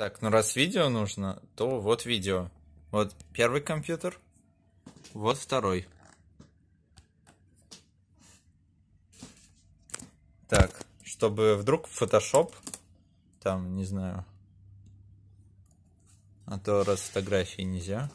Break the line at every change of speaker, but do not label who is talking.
Так,
ну раз видео нужно,
то вот видео. Вот первый компьютер, вот второй. Так, чтобы вдруг Photoshop, там, не знаю, а то раз фотографии нельзя.